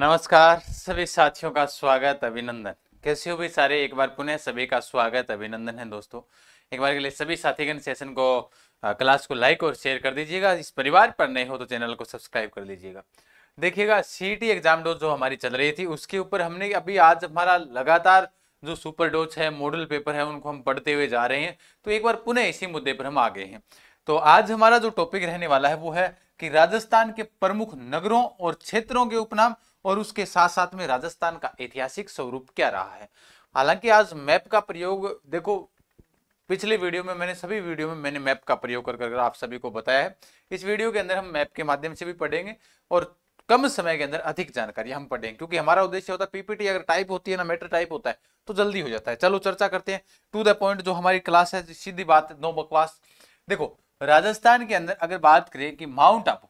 नमस्कार सभी साथियों का स्वागत अभिनंदन कैसे हो भी सारे एक बार पुनः सभी का स्वागत अभिनंदन है दोस्तों एक बार के लिए सभी साथीगण सेशन को क्लास को लाइक और शेयर कर दीजिएगा इस परिवार पर नए हो तो चैनल को सब्सक्राइब कर दीजिएगा देखिएगा सीटी एग्जाम डोज जो हमारी चल रही थी उसके ऊपर हमने अभी आज हमारा लगातार जो सुपर डोज है मॉडल पेपर है उनको हम पढ़ते हुए जा रहे हैं तो एक बार पुनः इसी मुद्दे पर हम आ गए हैं तो आज हमारा जो टॉपिक रहने वाला है वो है कि राजस्थान के प्रमुख नगरों और क्षेत्रों के उपनाम और उसके साथ साथ में राजस्थान का ऐतिहासिक स्वरूप क्या रहा है हालांकि आज मैप का प्रयोग देखो पिछले वीडियो में मैंने सभी वीडियो में मैंने मैप का प्रयोग कर कर आप सभी को बताया है इस वीडियो के अंदर हम मैप के माध्यम से भी पढ़ेंगे और कम समय के अंदर अधिक जानकारी हम पढ़ेंगे क्योंकि हमारा उद्देश्य होता है पीपीटी अगर टाइप होती है ना मेटर टाइप होता है तो जल्दी हो जाता है चलो चर्चा करते हैं टू द पॉइंट जो हमारी क्लास है सीधी बात नो बकवास देखो राजस्थान के अंदर अगर बात करें कि माउंट आबू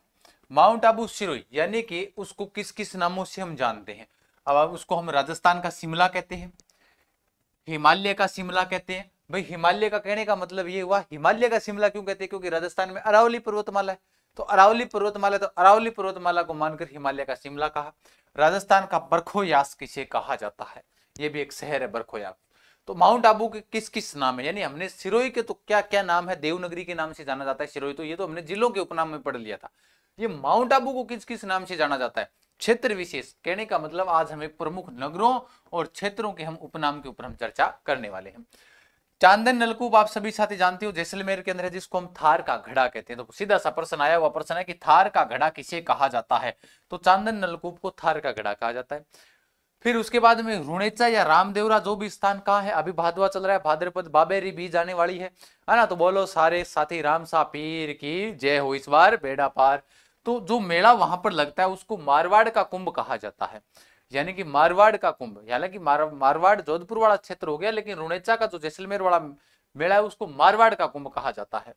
माउंट आबू सिरोई यानी कि उसको किस किस नामों से हम जानते हैं अब उसको हम राजस्थान का शिमला कहते हैं हिमालय का शिमला कहते हैं भाई हिमालय का कहने का मतलब ये हुआ हिमालय का शिमला क्यों कहते हैं क्योंकि राजस्थान में अरावली पर्वतमाला है तो अरावली पर्वतमाला तो अरावली पर्वतमाला को मानकर हिमालय का शिमला कहा राजस्थान का बरखोयास किसे कहा जाता है ये भी एक शहर है बरखोयास तो माउंट आबू के किस किस नाम है यानी हमने सिरोई के तो क्या क्या नाम है देवनगरी के नाम से जाना जाता है सिरोई तो ये तो हमने जिलों के उपनाम में पढ़ लिया था ये माउंट आबू को किस किस नाम से जाना जाता है क्षेत्र विशेष कहने का मतलब आज हमें प्रमुख नगरों और क्षेत्रों के हम उपनाम के ऊपर हम चर्चा करने वाले हैं चांदन नलकूप आप सभी साथी जानते हो जैसलमेर के अंदर है जिसको हम थार का घड़ा कहते हैं तो सीधा सा प्रश्न आया हुआ प्रश्न है कि थार का घड़ा किसे कहा जाता है तो चांदन नलकूप को थार का घड़ा कहा जाता है फिर उसके बाद में रुणेचा या रामदेवरा जो भी स्थान कहा है अभी भादवा चल रहा है भाद्रपद बाबेरी भी जाने वाली है ना तो बोलो सारे साथी राम सा पीर की जय हो इस बार बेड़ा पार तो जो मेला वहां पर लगता है उसको मारवाड़ का कुंभ कहा जाता है यानी कि मारवाड़ का कुंभ हालांकि मार, मारवाड़ जोधपुर वाला क्षेत्र हो गया लेकिन रुणेचा का जो जैसलमेर वाला मेला है उसको मारवाड़ का कुंभ कहा जाता है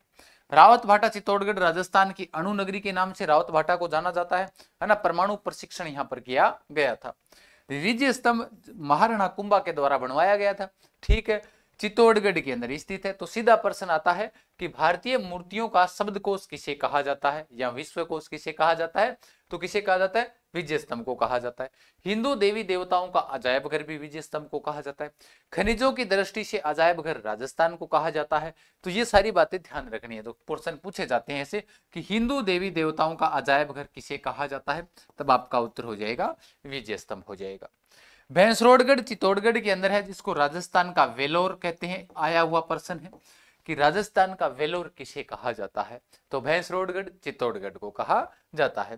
रावत भाटा चित्तौड़गढ़ राजस्थान की अणु नगरी के नाम से रावत भाटा को जाना जाता है है ना परमाणु प्रशिक्षण यहाँ पर किया गया था रिज स्तंभ महाराणा कुंभा के द्वारा बनवाया गया था ठीक है चित्तौड़गढ़ के अंदर स्थित है तो सीधा प्रश्न आता है कि भारतीय मूर्तियों का शब्दकोश किसे कहा जाता है या विश्वकोश किसे कहा जाता है तो किसे कहा जाता है विजय स्तंभ को कहा जाता है हिंदू देवी देवताओं का अजायब घर भी विजय स्तंभ को कहा जाता है खनिजों की दृष्टि से अजायब घर राजस्थान को कहा जाता है तो ये सारी बातें ध्यान रखनी है तो प्रश्न पूछे जाते हैं ऐसे कि हिंदू देवी देवताओं का अजायब घर किसे कहा जाता है तब आपका उत्तर हो जाएगा विजय स्तंभ हो जाएगा भैंसरोडगढ़ चित्तौड़गढ़ के अंदर है जिसको राजस्थान का वेलोर कहते हैं आया हुआ पर्सन है कि राजस्थान का वेलोर किसे कहा जाता है तो भैंसरोडगढ़ चित्तौड़गढ़ को कहा जाता है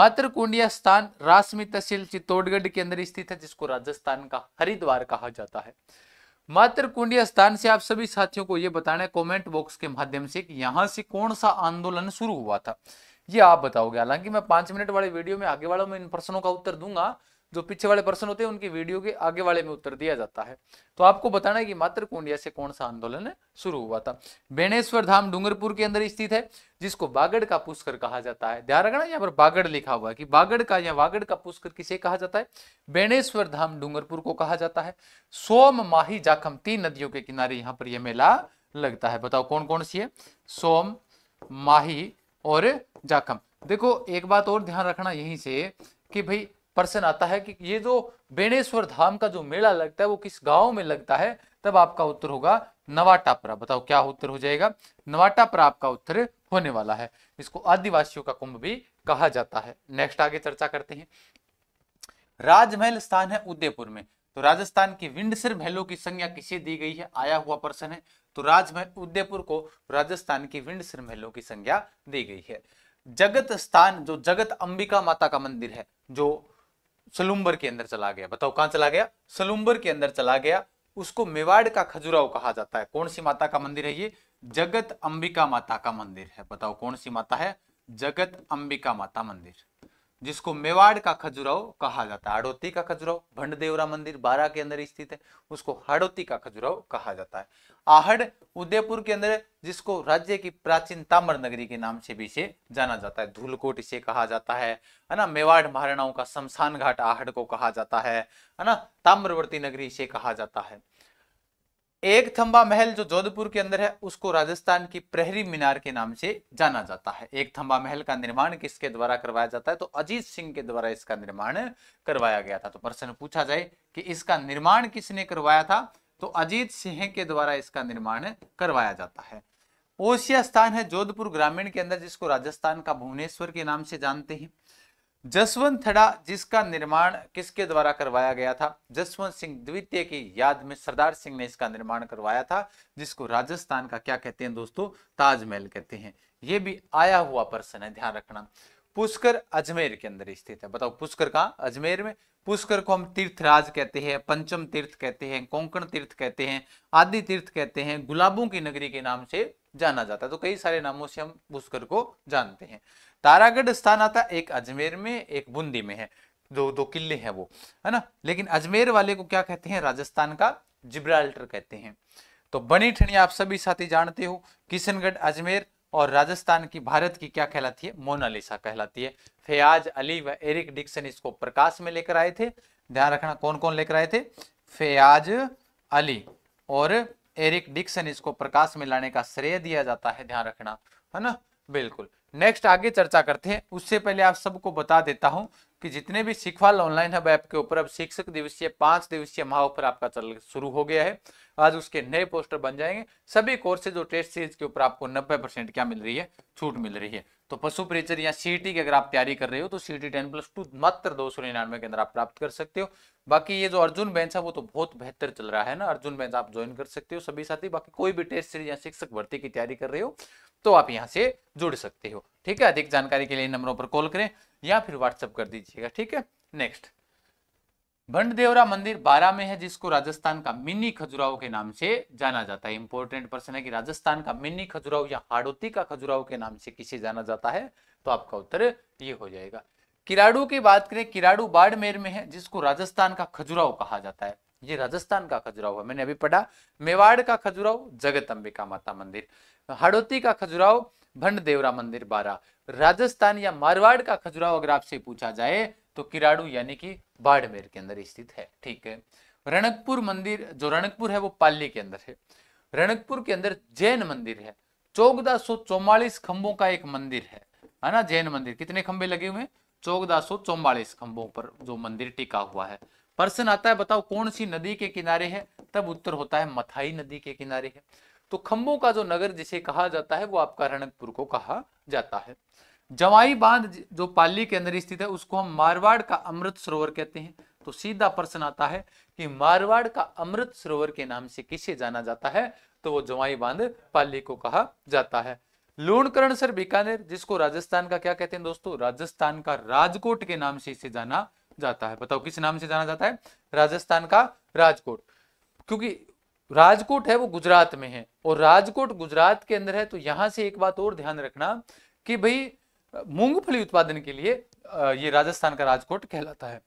मातृकुंडिया स्थान रासमी तहसील चित्तौड़गढ़ के अंदर स्थित है जिसको राजस्थान का हरिद्वार कहा जाता है मातृकुंडिया स्थान से आप सभी साथियों को यह बताना है कॉमेंट बॉक्स के माध्यम से कि यहां से कौन सा आंदोलन शुरू हुआ था ये आप बताओगे हालांकि मैं पांच मिनट वाले वीडियो में आगे वालों में इन प्रश्नों का उत्तर दूंगा जो पीछे वाले प्रश्न होते हैं उनकी वीडियो के आगे वाले में उत्तर दिया जाता है तो आपको बताना है कि मात्र कुंडिया से कौन सा आंदोलन शुरू हुआ था बेणेश्वर धाम डूंगरपुर के अंदर स्थित है जिसको बागड़ का पुष्कर कहा जाता है ध्यान रखना यहाँ पर बागड़ लिखा हुआ है कि बागड़ का या बागड़ का पुष्कर किसे कहा जाता है बेणेश्वर धाम डूंगरपुर को कहा जाता है सोम माही जाखम तीन नदियों के किनारे यहाँ पर यह मेला लगता है बताओ कौन कौन सी है सोम माही और जाखम देखो एक बात और ध्यान रखना यहीं से कि भाई प्रश्न आता है कि ये जो बेणेश्वर धाम का जो मेला लगता है वो किस गांव में लगता है तब आपका उत्तर होगा नवाटापरा बताओ क्या उत्तर हो जाएगा नवाटापरा आपका उत्तर होने वाला है इसको आदिवासियों का कुंभ भी कहा जाता है नेक्स्ट आगे चर्चा करते हैं राजमहल स्थान है उदयपुर में तो राजस्थान की विंडसर महलों की संज्ञा किसे दी गई है आया हुआ प्रश्न है तो राजमहल उदयपुर को राजस्थान की विंडसर महलों की संज्ञा दी गई है जगत स्थान जो जगत अंबिका माता का मंदिर है जो सलुम्बर के अंदर चला गया बताओ कहां चला गया सलुम्बर के अंदर चला गया उसको मेवाड़ का खजुराव कहा जाता है कौन सी माता का मंदिर है ये जगत अंबिका माता का मंदिर है बताओ कौन सी माता है जगत अंबिका माता मंदिर जिसको मेवाड़ का खजुराहो कहा जाता है हड़ोती का खजुराहो भंडदेवरा मंदिर बारा के अंदर स्थित है उसको हड़ोती का खजुराहो कहा जाता है आहड़ उदयपुर के अंदर जिसको राज्य की प्राचीन ताम्र नगरी के नाम से भी इसे जाना जाता है धूलकोट इसे कहा जाता है है ना मेवाड़ महाराणाओं का शमशान घाट आहड़ को कहा जाता है है ना ताम्रवर्ती नगरी इसे कहा जाता है एक थम्बा महल जो जोधपुर के अंदर है उसको राजस्थान की प्रहरी मीनार के नाम से जाना जाता है एक थम्बा महल का निर्माण किसके द्वारा करवाया जाता है तो अजीत सिंह के द्वारा इसका निर्माण करवाया गया था तो प्रश्न पूछा जाए कि इसका निर्माण किसने करवाया था तो अजीत सिंह के द्वारा इसका निर्माण करवाया जाता है ओसिया स्थान है जोधपुर ग्रामीण के अंदर जिसको राजस्थान का भुवनेश्वर के नाम से जानते हैं जसवंत थड़ा जिसका निर्माण किसके द्वारा करवाया गया था जसवंत सिंह द्वितीय की याद में सरदार सिंह ने इसका निर्माण करवाया था जिसको राजस्थान का क्या कहते हैं दोस्तों ताजमहल कहते हैं ये भी आया हुआ प्रश्न है ध्यान रखना पुष्कर अजमेर के अंदर स्थित है बताओ पुष्कर कहाँ अजमेर में पुष्कर को हम तीर्थराज कहते हैं पंचम तीर्थ कहते हैं कोंकण तीर्थ कहते हैं आदि तीर्थ कहते हैं गुलाबों की नगरी के नाम से जाना जाता है तो कई सारे नामों से हम पुष्कर को जानते हैं तारागढ़ स्थान आता है एक अजमेर में एक बूंदी में है दो दो किले हैं वो है ना लेकिन अजमेर वाले को क्या कहते हैं राजस्थान का जिब्राल्टर कहते हैं तो बनी ठणी आप सभी साथी जानते हो किशनगढ़ अजमेर और राजस्थान की भारत की क्या कहलाती है मोनालिसा कहलाती है फयाज अली व एरिक डिक्सन इसको प्रकाश में लेकर आए थे ध्यान रखना कौन कौन लेकर आए थे फयाज अली और एरिक डिक्सन इसको प्रकाश में लाने का श्रेय दिया जाता है ध्यान रखना है ना बिल्कुल नेक्स्ट आगे चर्चा करते हैं उससे पहले आप सबको बता देता हूं कि जितने भी सिखवाल ऑनलाइन हब ऐप के ऊपर अब शिक्षक दिवसीय पांच दिवसीय माह ऑफर आपका चल शुरू हो गया है आज उसके नए पोस्टर बन जाएंगे सभी कोर्सेज जो टेस्ट सीरीज के ऊपर आपको 90 परसेंट क्या मिल रही है छूट मिल रही है तो पशु परिचर या सीटी की अगर आप तैयारी कर रहे हो तो सीटी टेन प्लस टू मात्र दो सौ निन्यानवे के अंदर आप प्राप्त कर सकते हो बाकी ये जो अर्जुन बेंच है वो तो बहुत बेहतर चल रहा है ना अर्जुन बेंच आप ज्वाइन कर सकते हो सभी साथी बाकी कोई भी टेस्ट सीरीज या शिक्षक भर्ती की तैयारी कर रहे हो तो आप यहाँ से जुड़ सकते हो ठीक है अधिक जानकारी के लिए नंबरों पर कॉल करें या फिर व्हाट्सअप कर दीजिएगा ठीक है नेक्स्ट भंड देवरा मंदिर बारह में है जिसको राजस्थान का मिनी खजुराहो के नाम से जाना जाता है इंपॉर्टेंट पर्सन है कि राजस्थान का मिनी खजुराहो या हाड़ोती का खजुराहो के नाम से किसे जाना जाता है तो आपका उत्तर ये हो जाएगा किराड़ू की बात करें किराड़ू बाड़मेर में है जिसको राजस्थान का खजुराहो कहा जाता है ये राजस्थान का खजुराहो है मैंने अभी पढ़ा मेवाड़ का खजुराहो जगत अंबिका माता मंदिर हड़ोती का खजुराहो भंड देवरा मंदिर बारा राजस्थान या मारवाड़ का खजुराहो अगर आपसे पूछा जाए तो किराड़ू यानी कि बाड़मेर के अंदर स्थित है ठीक है रणकपुर मंदिर जो रणकपुर है वो पाली के अंदर है रणकपुर के अंदर जैन मंदिर है चौदह सो चौवालीस खंभों का एक मंदिर है है ना जैन मंदिर कितने खंबे लगे हुए हैं चौदह सो चौवालीस खंभों पर जो मंदिर टिका हुआ है प्रश्न आता है बताओ कौन सी नदी के किनारे है तब उत्तर होता है मथाई नदी के किनारे है तो खम्बों का जो नगर जिसे कहा जाता है वो आपका रणकपुर को कहा जाता है जवाई बांध जो पाली के अंदर स्थित है उसको हम मारवाड़ का अमृत सरोवर कहते हैं तो सीधा प्रश्न आता है कि मारवाड़ का अमृत सरोवर के नाम से किसे जाना जाता है तो वो जवाई बांध पाली को कहा जाता है लूणकरण सर बीकानेर जिसको राजस्थान का क्या कहते हैं दोस्तों राजस्थान का राजकोट के नाम से इसे जाना जाता है बताओ किस नाम से जाना जाता है राजस्थान का राजकोट क्योंकि राजकोट है वो गुजरात में है और राजकोट गुजरात के अंदर है तो यहां से एक बात और ध्यान रखना कि भाई मूंगफली उत्पादन के लिए ये राजस्थान का राजकोट कहलाता है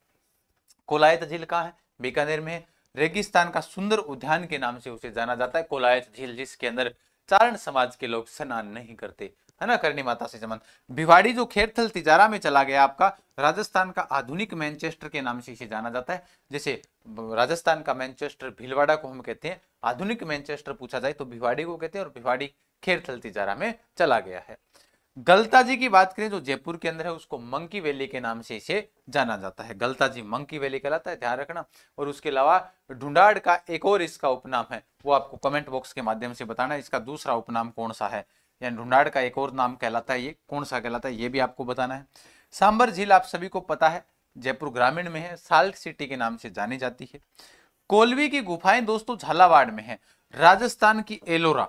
कोलायत झील कहाँ है बीकानेर में रेगिस्तान का सुंदर उद्यान के नाम से उसे जाना जाता है कोलायत झील जिसके अंदर चारण समाज के लोग स्नान नहीं करते है ना करणी माता से संबंध भिवाड़ी जो खेरथल तिजारा में चला गया आपका राजस्थान का आधुनिक मैनचेस्टर के नाम से इसे जाना जाता है जैसे राजस्थान का मैनचेस्टर भीलवाड़ा को हम कहते हैं आधुनिक मैनचेस्टर पूछा जाए तो भिवाड़ी को कहते हैं और भिवाड़ी खेरथल तिजारा में चला गया है गलता जी की बात करें जो जयपुर के अंदर है उसको मंकी वैली के नाम से इसे जाना जाता है गलता जी मंकी वैली कहलाता है ध्यान रखना और उसके अलावा ढूंढाड़ का एक और इसका उपनाम है वो आपको कमेंट बॉक्स के माध्यम से बताना इसका दूसरा उपनाम कौन सा है या ढूंढाड़ का एक और नाम कहलाता है ये कौन सा कहलाता है ये भी आपको बताना है सांबर झील आप सभी को पता है जयपुर ग्रामीण में है साल्ट सिटी के नाम से जानी जाती है कोलवी की गुफाएं दोस्तों झालावाड़ में है राजस्थान की एलोरा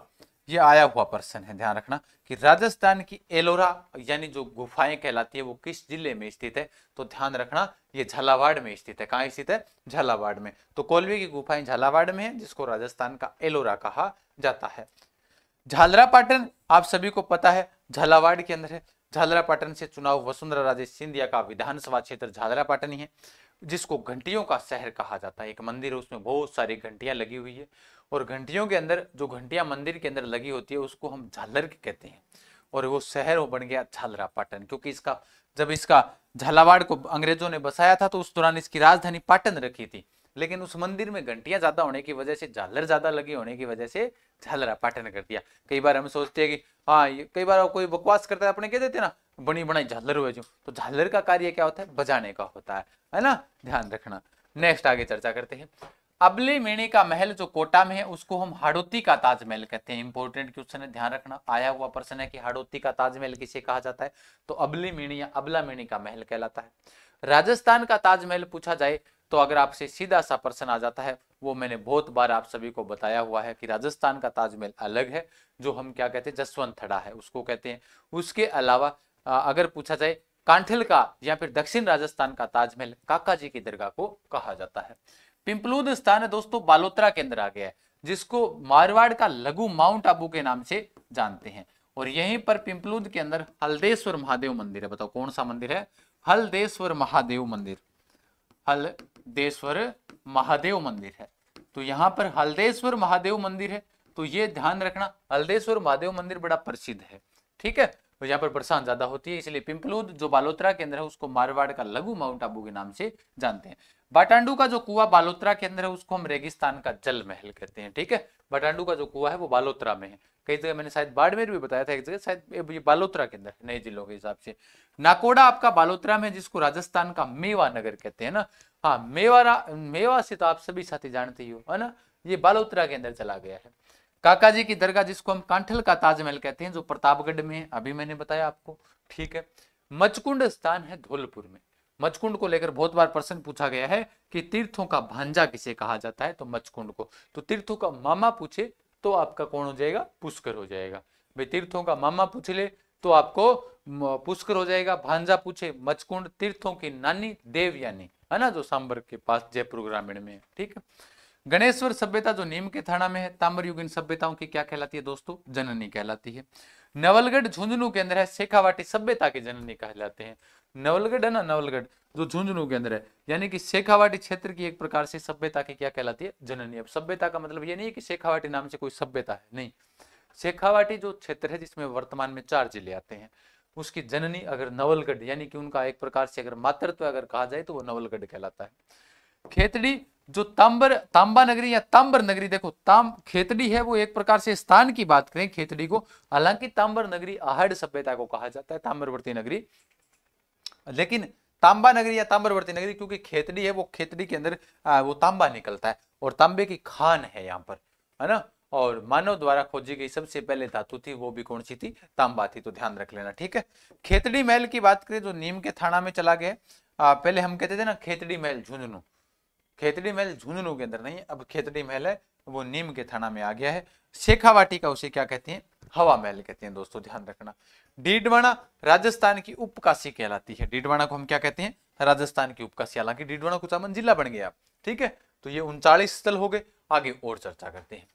ये आया हुआ पर्सन है ध्यान रखना कि राजस्थान की एलोरा यानी जो गुफाएं कहलाती है वो किस जिले में स्थित है तो ध्यान रखना ये झालावाड़ में स्थित है कहाँ स्थित है झालावाड़ में तो कोलवी की गुफाएं झालावाड़ में है जिसको राजस्थान का एलोरा कहा जाता है झालरा पाटन आप सभी को पता है झालावाड़ के अंदर है झालरा पाटन से चुनाव वसुंधरा राजे सिंधिया का विधानसभा क्षेत्र झालरा पाटन ही है जिसको घंटियों का शहर कहा जाता है एक मंदिर है उसमें बहुत सारी घंटियां लगी हुई है और घंटियों के अंदर जो घंटियां मंदिर के अंदर लगी होती है उसको हम झालर के कहते हैं और वो शहर वो बन गया झालरा पाटन क्योंकि इसका जब इसका झालावाड़ को अंग्रेजों ने बसाया था तो उस दौरान इसकी राजधानी पाटन रखी थी लेकिन उस मंदिर में घंटियां ज्यादा होने की वजह से झालर ज्यादा लगी होने की वजह से झालरा पाटन कर दिया कई बार हम सोचते हैं कि हाँ कई बार कोई बकवास करता है अपने कह देते ना बनी बनाई झालर हुए जो तो झालर का कार्य क्या होता है बजाने का होता है है ना ध्यान रखना नेक्स्ट आगे चर्चा करते हैं अबले मेणे का महल जो कोटा में है उसको हम हाड़ोती का ताजमहल कहते हैं इंपॉर्टेंट क्वेश्चन है ध्यान रखना आया हुआ प्रश्न है कि हाड़ोती का ताजमहल किसे कहा जाता है तो अबले मेणी या अबला मेणी का महल कहलाता है राजस्थान का ताजमहल पूछा जाए तो अगर आपसे सीधा सा प्रश्न आ जाता है वो मैंने बहुत बार आप सभी को बताया हुआ है कि राजस्थान का ताजमहल अलग है जो हम क्या कहते हैं जसवंत थड़ा है उसको कहते हैं उसके अलावा अगर पूछा जाए कांठिल का या फिर दक्षिण राजस्थान का ताजमहल काका जी की दरगाह को कहा जाता है पिंपलूद स्थान है दोस्तों बालोतरा के अंदर आ गया है जिसको मारवाड़ का लघु माउंट आबू के नाम से जानते हैं और यहीं पर पिंपलूद के अंदर हल्देश्वर महादेव मंदिर है बताओ कौन सा मंदिर है हल्देश्वर महादेव मंदिर हल देश्वर महादेव मंदिर है तो यहाँ पर हल्देश्वर महादेव मंदिर है तो ये ध्यान रखना हल्देश्वर महादेव मंदिर बड़ा प्रसिद्ध है ठीक है तो यहाँ पर बरसात ज्यादा होती है इसलिए पिंपलूद जो बालोत्रा के अंदर है उसको मारवाड़ का लघु माउंट आबू के नाम से जानते हैं बाटांडू का जो कुआ बालोत्रा के अंदर है उसको हम रेगिस्तान का जल महल कहते हैं ठीक है बाटांडू का जो कुआ है वो बालोतरा में है कई जगह मैंने शायद बाड़मेर भी बताया था एक जगह शायद ये बालोतरा के अंदर नए जिलों के हिसाब से नाकोड़ा आपका बालोतरा में जिसको राजस्थान का मेवा नगर कहते हैं ना हाँ मेवा मेवा से तो आप सभी साथी जानते ही हो है ना ये बालोत्रा के अंदर चला गया है काका जी की दरगाह जिसको हम कांठल का ताजमहल कहते हैं जो प्रतापगढ़ में है अभी मैंने बताया आपको ठीक है मचकुंड स्थान है धौलपुर में मचकुंड को लेकर बहुत बार प्रश्न पूछा गया है कि तीर्थों का भांजा किसे कहा जाता है तो मचकुंड को तो तीर्थों का मामा पूछे तो आपका कौन हो जाएगा पुष्कर हो जाएगा भाई तीर्थों का मामा पूछ ले तो आपको पुष्कर हो जाएगा भांजा पूछे मचकुंड तीर्थों की नानी देवयानी है ना जो सांबर के पास जयपुर ग्रामीण में ठीक है गणेश्वर सभ्यता जो नीम के थाना में है ताम्रयुग इन सभ्यताओं की क्या कहलाती है दोस्तों जननी कहलाती है नवलगढ़ झुंझुनू के अंदर है शेखावाटी सभ्यता की जननी कहलाते हैं नवलगढ़ है ना नवलगढ़ जो झुंझुनू के अंदर है यानी कि शेखावाटी क्षेत्र की एक प्रकार से सभ्यता की क्या कहलाती है जननी अब सभ्यता का मतलब ये नहीं है कि शेखावाटी नाम से कोई सभ्यता है नहीं शेखावाटी जो क्षेत्र है जिसमें वर्तमान में चार जिले आते हैं उसकी जननी अगर नवलगढ़ यानी कि उनका एक प्रकार से अगर मातृत्व अगर कहा जाए तो वो नवलगढ़ कहलाता है खेतड़ी जो तांबर तांबा नगरी या तांबर नगरी देखो ताम खेतड़ी है वो एक प्रकार से स्थान की बात करें खेतड़ी को हालांकि तांबर नगरी आहड़ सभ्यता को कहा जाता है ताम्रवर्ती नगरी लेकिन तांबा नगरी या ताम्रवर्ती नगरी क्योंकि खेतड़ी है वो खेतड़ी के अंदर वो तांबा निकलता है और तांबे की खान है यहाँ पर है ना और मानव द्वारा खोजी गई सबसे पहले धातु थी वो भी कौन सी थी तांबा थी तो ध्यान रख लेना ठीक है खेतड़ी महल की बात करें जो नीम के थाना में चला गया पहले हम कहते थे ना खेतड़ी महल झुंझुनू खेतड़ी महल झुंझुनू के अंदर नहीं है अब खेतड़ी महल है वो नीम के थाना में आ गया है शेखावाटी का उसे क्या कहते हैं हवा महल कहते हैं दोस्तों ध्यान रखना डीडवाणा राजस्थान की उपकाशी कहलाती है डीडवाणा को हम क्या कहते हैं राजस्थान की उपकाशी हालांकि डीडवाणा कुचामन जिला बन गया ठीक है तो ये उनचालीस स्थल हो गए आगे और चर्चा करते हैं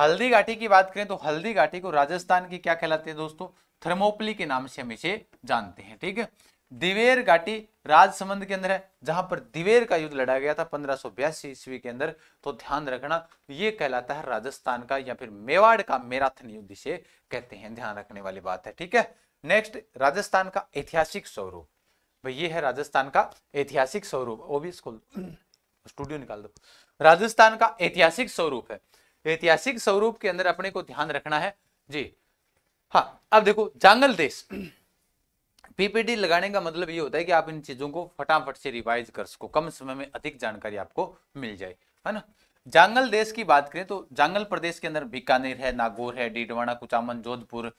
हल्दी घाटी की बात करें तो हल्दी घाटी को राजस्थान की क्या कहलाते हैं दोस्तों थर्मोपली के नाम से हम इसे जानते हैं ठीक है दिवेर घाटी राजसमंद के अंदर है जहां पर दिवेर का युद्ध लड़ा गया था पंद्रह सो ईस्वी के अंदर तो ध्यान रखना ये कहलाता है राजस्थान का या फिर मेवाड़ का मैराथन युद्ध से कहते हैं ध्यान रखने वाली बात है ठीक है नेक्स्ट राजस्थान का ऐतिहासिक स्वरूप भाई ये है राजस्थान का ऐतिहासिक स्वरूप वो भी स्कूल स्टूडियो निकाल दो राजस्थान का ऐतिहासिक स्वरूप है ऐतिहासिक स्वरूप के अंदर अपने को ध्यान रखना है जी हाँ अब देखो जांगल देश पीपीटी लगाने का मतलब ये होता है कि आप इन चीजों को फटाफट से रिवाइज कर सको कम समय में अधिक जानकारी आपको मिल जाए है ना जांगल देश की बात करें तो जांगल प्रदेश के अंदर बीकानेर है नागौर है डीडवाना कुचामन जोधपुर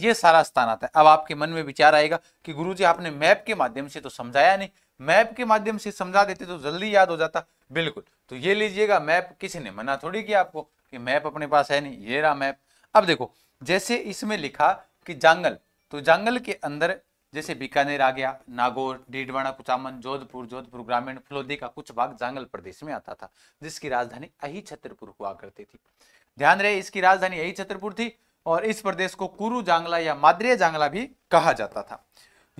ये सारा स्थान आता है अब आपके मन में विचार आएगा कि गुरु जी आपने मैप के माध्यम से तो समझाया नहीं मैप के माध्यम से समझा देते तो जल्दी याद हो जाता बिल्कुल तो ये लीजिएगा मैप किसी ने मना थोड़ी किया आपको कि मैप अपने पास है नहीं ये रहा मैप अब देखो जैसे इसमें लिखा कि जांगल तो जांगल के अंदर जैसे बीकानेर आ गया नागौर डीडवाड़ा कुचामन जोधपुर जोधपुर ग्रामीण फलोदी का कुछ भाग जांगल प्रदेश में आता था जिसकी राजधानी अही छतरपुर हुआ करती थी ध्यान रहे इसकी राजधानी अही छतरपुर थी और इस प्रदेश को कुरु जांगला या माद्रे जांगला भी कहा जाता था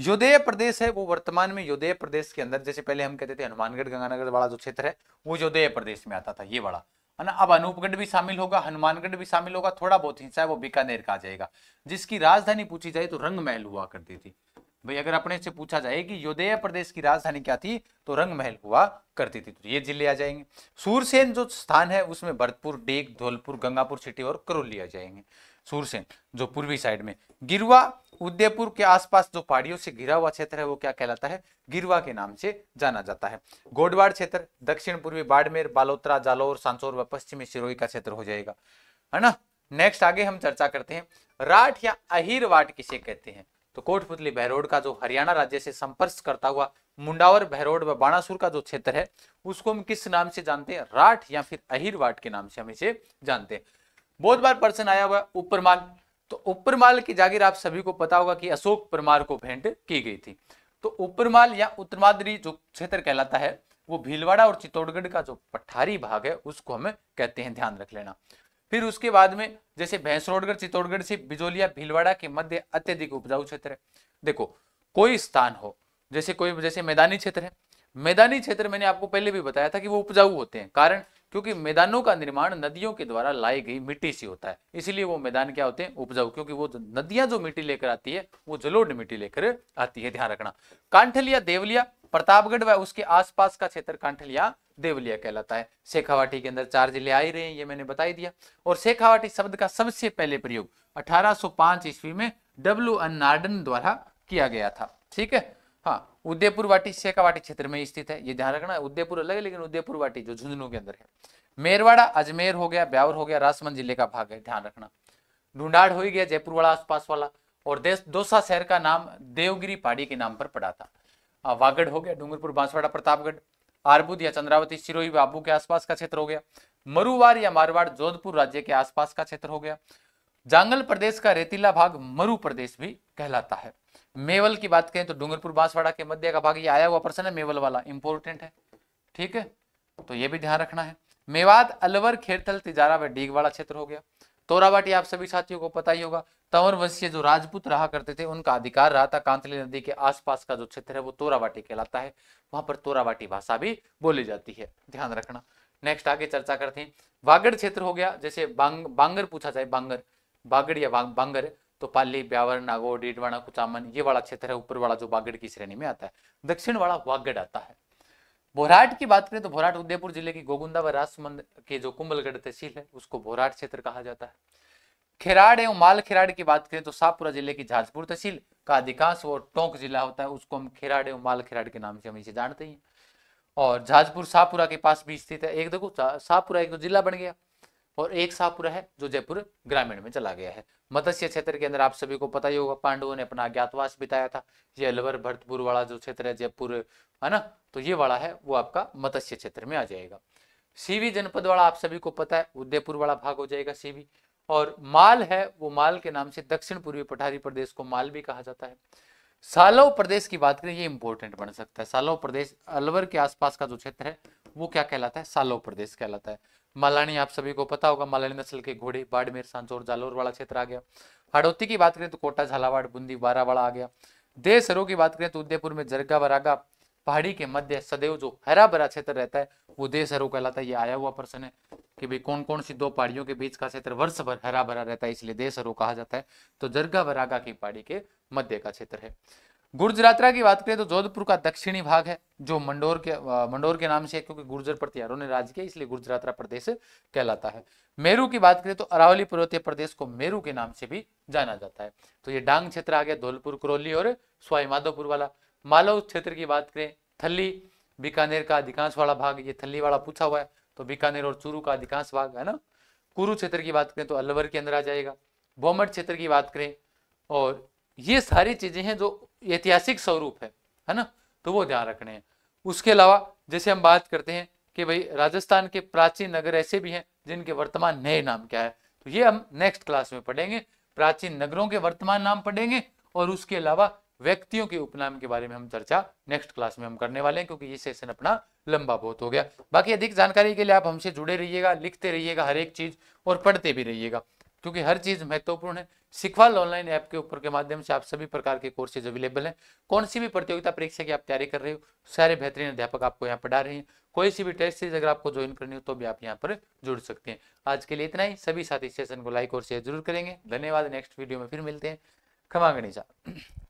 योदय प्रदेश है वो वर्तमान में योदय प्रदेश के अंदर जैसे पहले हम कहते थे हनुमानगढ़ गंगानगर वाला जो क्षेत्र है वो योदय प्रदेश में आता था ये वाला है ना अब अनूपगढ़ भी शामिल होगा हनुमानगढ़ भी शामिल होगा थोड़ा बहुत हिस्सा है वो बीकानेर का आ जाएगा जिसकी राजधानी पूछी जाए तो रंगमहल हुआ करती थी भाई अगर अपने से पूछा जाए कि योदया प्रदेश की राजधानी क्या थी तो रंग महल हुआ करती थी तो ये जिले आ जाएंगे सूरसेन जो स्थान है उसमें भरतपुर डेग धौलपुर गंगापुर सिटी और करोली आ जाएंगे सूरसेन जो पूर्वी साइड में गिरवा उदयपुर के आसपास जो पहाड़ियों से घिरा हुआ क्षेत्र है वो क्या कहलाता है गिरवा के नाम से जाना जाता है गोडवाड़ क्षेत्र दक्षिण पूर्वी बाड़मेर बालोत्रा जालोर सांचौर व पश्चिमी सिरोही का क्षेत्र हो जाएगा है ना नेक्स्ट आगे हम चर्चा करते हैं राठ या अहिरवाट किसे कहते हैं तो कोटपुतली बहरोड का जो हरियाणा राज्य से संपर्क करता हुआ मुंडावर बहरोड व बाणासुर का जो क्षेत्र है उसको हम किस नाम से जानते हैं राठ या फिर अहिरवाट के नाम से हम इसे जानते हैं बहुत बार प्रश्न आया हुआ उपरमाल तो उपरमाल की जागीर आप सभी को पता होगा कि अशोक परमार को भेंट की गई थी तो उपरमाल या उत्तरमादरी जो क्षेत्र कहलाता है वो भीलवाड़ा और चित्तौड़गढ़ का जो पठारी भाग है उसको हमें कहते हैं ध्यान रख लेना फिर उसके बाद में जैसे भैंसरोडगढ़ चित्तौड़गढ़ से बिजोलिया भीलवाड़ा के मध्य अत्यधिक उपजाऊ क्षेत्र है देखो कोई स्थान हो जैसे कोई जैसे मैदानी क्षेत्र है मैदानी क्षेत्र मैंने आपको पहले भी बताया था कि वो उपजाऊ होते हैं कारण क्योंकि मैदानों का निर्माण नदियों के द्वारा लाई गई मिट्टी से होता है इसलिए वो मैदान क्या होते हैं उपजाऊ क्योंकि वो नदियां जो मिट्टी लेकर आती है वो जलोढ़ मिट्टी लेकर आती है ध्यान रखना कांठलिया देवलिया प्रतापगढ़ व उसके आसपास का क्षेत्र कांठलिया देवलिया कहलाता है शेखावाटी के अंदर चार जिले आ ही रहे हैं ये मैंने बताई दिया और शेखावाटी शब्द का सबसे पहले प्रयोग 1805 ईस्वी में डब्ल्यू एन नार्डन द्वारा किया गया था ठीक है हाँ उदयपुर वाटी शेखावाटी क्षेत्र में स्थित है ये ध्यान रखना उदयपुर अलग है लेकिन उदयपुर वाटी जो झुंझुनू के अंदर है मेरवाड़ा अजमेर हो गया ब्यावर हो गया राजसमंद जिले का भाग है ध्यान रखना ढूंढाड़ हो ही गया जयपुर वाला आसपास वाला और दोसा शहर का नाम देवगिरी पहाड़ी के नाम पर पड़ा था हाँ, वागड़ हो गया डूंगरपुर बांसवाड़ा प्रतापगढ़ आरबुद या चंद्रावती सिरोही बाबू के आसपास का क्षेत्र हो गया मरुवार या मारवाड़ जोधपुर राज्य के आसपास का क्षेत्र हो गया जांगल प्रदेश का रेतीला भाग मरु प्रदेश भी कहलाता है मेवल की बात करें तो डूंगरपुर बांसवाड़ा के मध्य का भाग ये आया हुआ प्रश्न है मेवल वाला इंपोर्टेंट है ठीक है तो ये भी ध्यान रखना है मेवात अलवर खेरथल तिजारा व डीगवाड़ा क्षेत्र हो गया तोराबाटी आप सभी साथियों को पता ही होगा तंवर वंशीय जो राजपूत रहा करते थे उनका अधिकार रहा था कांतली नदी के आसपास का जो क्षेत्र है वो तोरावाटी कहलाता है वहां पर तोरावाटी भाषा भी बोली जाती है ध्यान रखना नेक्स्ट आगे चर्चा करते हैं वागड़ क्षेत्र हो गया जैसे बांग, बांगर पूछा जाए बांगर बागड़ या बांगर तो पाली ब्यावर नागौर डीडवाणा कुचामन ये वाला क्षेत्र है ऊपर वाला जो बागड़ की श्रेणी में आता है दक्षिण वाला वागड़ आता है भोराट की बात करें तो भोराट उदयपुर जिले की गोगुंदा व राजसमंद के जो कुंभलगढ़ तहसील है उसको भोराट क्षेत्र कहा जाता है खिराड़ एवं माल खिराड़ की बात करें तो शाहपुरा जिले की झाजपुर तहसील का अधिकांश वो टोंक जिला होता है उसको हम खिराड़ एवं माल खिराड़ के नाम से हम इसे जानते हैं और झाजपुर शाहपुरा के पास भी स्थित है एक देखो शाहपुरा एक तो जिला बन गया और एक शाहपुरा है जो जयपुर ग्रामीण में चला गया है मत्स्य क्षेत्र के अंदर आप सभी को पता ही होगा पांडवों ने अपना अज्ञातवास बिताया था ये अलवर भरतपुर वाला जो क्षेत्र है जयपुर है ना तो ये वाला है वो आपका मत्स्य क्षेत्र में आ जाएगा सीवी जनपद वाला आप सभी को पता है उदयपुर वाला भाग हो जाएगा सीवी और माल है वो माल के नाम से दक्षिण पूर्वी पठारी प्रदेश को माल भी कहा जाता है सालो प्रदेश की बात करें ये इंपॉर्टेंट बन सकता है सालो प्रदेश अलवर के आसपास का जो क्षेत्र है वो क्या कहलाता है सालो प्रदेश कहलाता है मालानी आप सभी को पता होगा मालानी नस्ल के घोड़े बाड़मेर सांचोर जालोर वाला क्षेत्र आ गया हड़ौती की बात करें तो कोटा झालावाड़ बूंदी बारावाड़ा आ गया देसरो की बात करें तो उदयपुर में जरगा बरागा पहाड़ी के मध्य सदैव जो हरा भरा क्षेत्र रहता है वो देशहरू कहलाता है ये आया हुआ प्रश्न है कि भाई कौन कौन सी दो पहाड़ियों के बीच का क्षेत्र वर्ष भर हरा भरा रहता है इसलिए देशहरू कहा जाता है तो जरगा बरागा की पहाड़ी के मध्य का क्षेत्र है गुर्जरात्रा की बात करें तो जोधपुर का दक्षिणी भाग है जो मंडोर के मंडोर के नाम से है क्योंकि गुर्जर प्रतिहारों ने राज किया इसलिए गुर्जरात्रा प्रदेश कहलाता है मेरू की बात करें तो अरावली पर्वतीय प्रदेश को मेरू के नाम से भी जाना जाता है तो ये डांग क्षेत्र आ गया धौलपुर करौली और स्वाई माधोपुर वाला मालव क्षेत्र की बात करें थल्ली बीकानेर का अधिकांश वाला भाग ये थल्ली वाला पूछा हुआ है तो बीकानेर और चूरू का अधिकांश भाग है ना कुरु क्षेत्र की बात करें तो अलवर के अंदर आ जाएगा बोमट क्षेत्र की बात करें और ये सारी चीजें हैं जो ऐतिहासिक स्वरूप है है ना तो वो ध्यान रखने हैं उसके अलावा जैसे हम बात करते हैं कि भाई राजस्थान के प्राचीन नगर ऐसे भी हैं जिनके वर्तमान नए नाम क्या है तो ये हम नेक्स्ट क्लास में पढ़ेंगे प्राचीन नगरों के वर्तमान नाम पढ़ेंगे और उसके अलावा व्यक्तियों के उपनाम के बारे में हम चर्चा नेक्स्ट क्लास में हम करने वाले हैं क्योंकि ये सेशन अपना लंबा बहुत हो गया बाकी अधिक जानकारी के लिए आप हमसे जुड़े रहिएगा लिखते रहिएगा हर एक चीज़ और पढ़ते भी रहिएगा क्योंकि हर चीज़ महत्वपूर्ण है सिखवाल ऑनलाइन ऐप के ऊपर के माध्यम से आप सभी प्रकार के कोर्सेज अवेलेबल हैं कौन सी भी प्रतियोगिता परीक्षा की आप तैयारी कर रहे हो सारे बेहतरीन अध्यापक आपको यहाँ पढ़ा रहे हैं कोई सी भी टेस्ट सीरीज अगर आपको ज्वाइन करनी हो तो भी आप यहाँ पर जुड़ सकते हैं आज के लिए इतना ही सभी साथी सेशन को लाइक और शेयर जरूर करेंगे धन्यवाद नेक्स्ट वीडियो में फिर मिलते हैं खमागणिजा